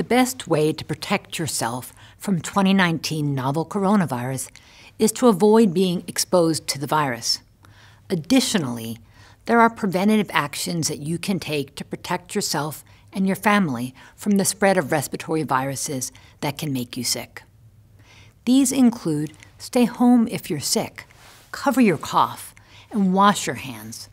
The best way to protect yourself from 2019 novel coronavirus is to avoid being exposed to the virus. Additionally, there are preventative actions that you can take to protect yourself and your family from the spread of respiratory viruses that can make you sick. These include stay home if you're sick, cover your cough, and wash your hands.